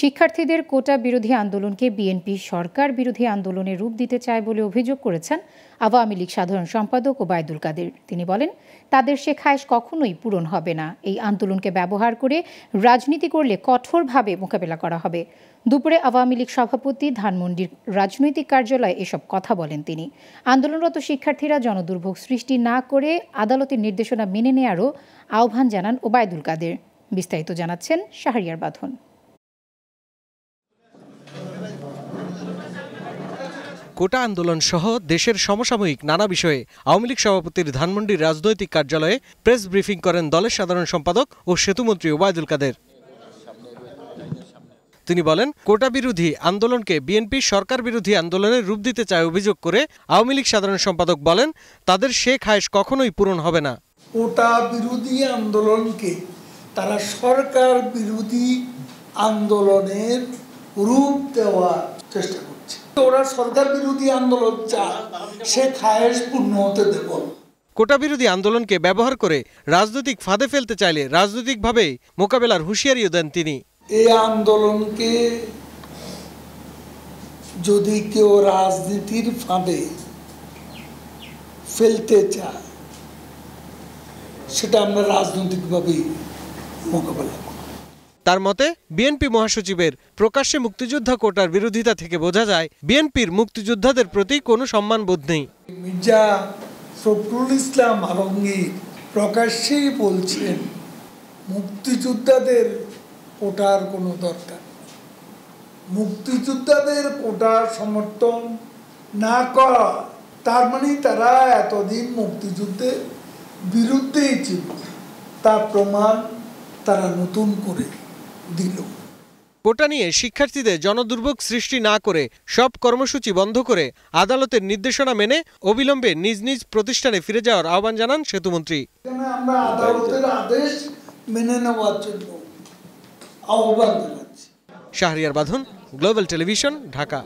শিক্ষার্থীদের কোটা বিরোধী আন্দোলনকে বিএনপি সরকার বিরোধী আন্দোলনে রূপ দিতে চায় বলে অভিযোগ করেছেন আওয়ামী লীগ সাধারণ সম্পাদক ওবায়দুল কাদের তিনি বলেন তাদের সে খায়স কখনোই পূরণ হবে না এই আন্দোলনকে ব্যবহার করে রাজনীতি করলে কঠোরভাবে মোকাবেলা করা হবে দুপুরে আওয়ামী লীগ সভাপতি ধানমন্ডির রাজনৈতিক কার্যালয়ে এসব কথা বলেন তিনি আন্দোলনরত শিক্ষার্থীরা জনদুর্ভোগ সৃষ্টি না করে আদালতের নির্দেশনা মেনে নেয়ারও আহ্বান জানান ওবায়দুল কাদের বিস্তারিত জানাচ্ছেন শাহরিয়ার বাঁধন কোটা আন্দোলন সহ দেশের সমসাময়িক নানা বিষয়ে আওয়ামী লীগ সভাপতির ধানমন্ডির রাজনৈতিক কার্যালয়ে প্রেস ব্রিফিং করেন দলের সাধারণ সম্পাদক ও সেতুমন্ত্রী ওবায়দুল কাদের তিনি বলেন কোটা বিরোধী আন্দোলনকে বিএনপি সরকার বিরোধী আন্দোলনে রূপ দিতে চায় অভিযোগ করে আওয়ামী লীগ সাধারণ সম্পাদক বলেন তাদের সে খায়স কখনোই পূরণ হবে না কোটা বিরোধী আন্দোলনকে তারা সরকার বিরোধী আন্দোলনের রূপ দেওয়ার চেষ্টা করে ওরা সরকার বিরোধী আন্দোলন চা সে খায়েশ পূর্ণ হতে দেব কোটা বিরোধী আন্দোলনকে ব্যবহার করে রাজনৈতিক ফাঁদে ফেলতে চাইলে রাজনৈতিকভাবেই মোকাবেলার হুঁশিয়ারিও দেন তিনি এই আন্দোলনকে যদি কেউ রাজনীতির ফাঁদে ফেলতে চায় সেটা আমরা রাজনৈতিকভাবেই মোকাবেলা করি তার মতে বিএনপি মহাসচিবের প্রকাশ্যে মুক্তিযোদ্ধা কোটার বিরোধিতা থেকে বোঝা যায় বিএনপির মুক্তিযোদ্ধাদের প্রতি কোনো সম্মানবোধ নেই মির্জা ফখরুল ইসলাম আলমগীর প্রকাশ্যেই বলছেন মুক্তিযোদ্ধাদের কোটার কোনো দরকার মুক্তিযোদ্ধাদের কোটার সমর্থন না করা তার মানে তারা এতদিন মুক্তিযুদ্ধের বিরুদ্ধেই ছিল তার প্রমাণ তারা নতুন করে দিল কোটা নিয়ে শিক্ষার্থীদের জনদুর্ভোগ সৃষ্টি না করে সব কর্মসূচি বন্ধ করে আদালতের নির্দেশনা মেনে অবিলম্বে নিজ নিজ প্রতিষ্ঠানে ফিরে যাওয়ার আহ্বান জানান সেতুমন্ত্রী আমরা আদালতের আদেশ মেনে নেওয়ার জন্য আহ্বান জানাচ্ছি শাহরিয়ার বাঁধন গ্লোবাল টেলিভিশন ঢাকা